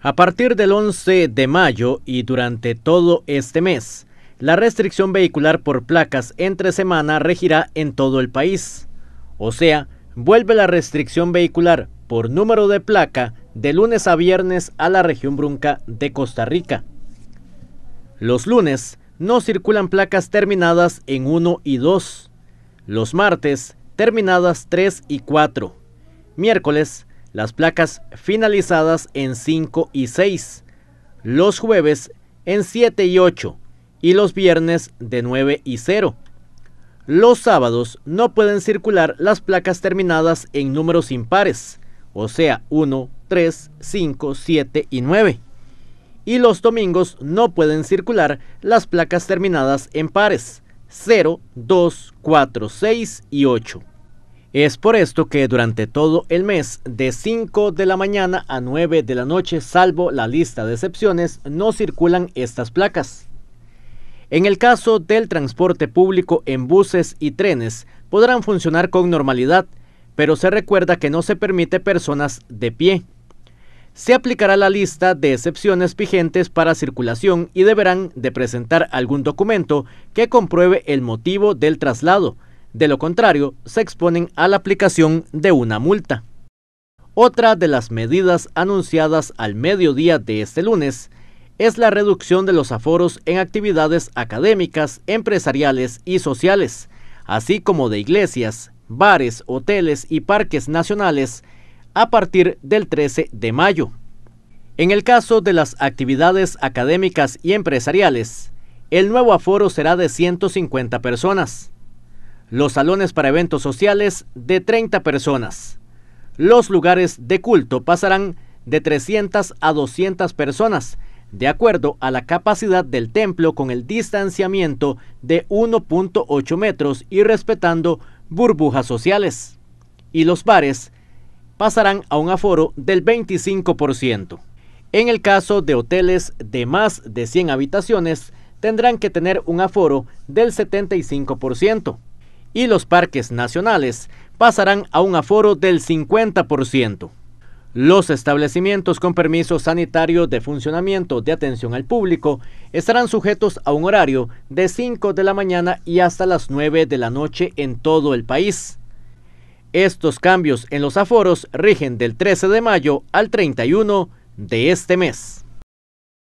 A partir del 11 de mayo y durante todo este mes, la restricción vehicular por placas entre semana regirá en todo el país. O sea, vuelve la restricción vehicular por número de placa de lunes a viernes a la región brunca de Costa Rica. Los lunes no circulan placas terminadas en 1 y 2. Los martes terminadas 3 y 4. Miércoles las placas finalizadas en 5 y 6, los jueves en 7 y 8 y los viernes de 9 y 0. Los sábados no pueden circular las placas terminadas en números impares, o sea 1, 3, 5, 7 y 9. Y los domingos no pueden circular las placas terminadas en pares, 0, 2, 4, 6 y 8. Es por esto que durante todo el mes, de 5 de la mañana a 9 de la noche, salvo la lista de excepciones, no circulan estas placas. En el caso del transporte público en buses y trenes, podrán funcionar con normalidad, pero se recuerda que no se permite personas de pie. Se aplicará la lista de excepciones vigentes para circulación y deberán de presentar algún documento que compruebe el motivo del traslado, de lo contrario, se exponen a la aplicación de una multa. Otra de las medidas anunciadas al mediodía de este lunes es la reducción de los aforos en actividades académicas, empresariales y sociales, así como de iglesias, bares, hoteles y parques nacionales a partir del 13 de mayo. En el caso de las actividades académicas y empresariales, el nuevo aforo será de 150 personas los salones para eventos sociales de 30 personas. Los lugares de culto pasarán de 300 a 200 personas, de acuerdo a la capacidad del templo con el distanciamiento de 1.8 metros y respetando burbujas sociales. Y los bares pasarán a un aforo del 25%. En el caso de hoteles de más de 100 habitaciones, tendrán que tener un aforo del 75% y los parques nacionales pasarán a un aforo del 50%. Los establecimientos con permiso sanitario de funcionamiento de atención al público estarán sujetos a un horario de 5 de la mañana y hasta las 9 de la noche en todo el país. Estos cambios en los aforos rigen del 13 de mayo al 31 de este mes.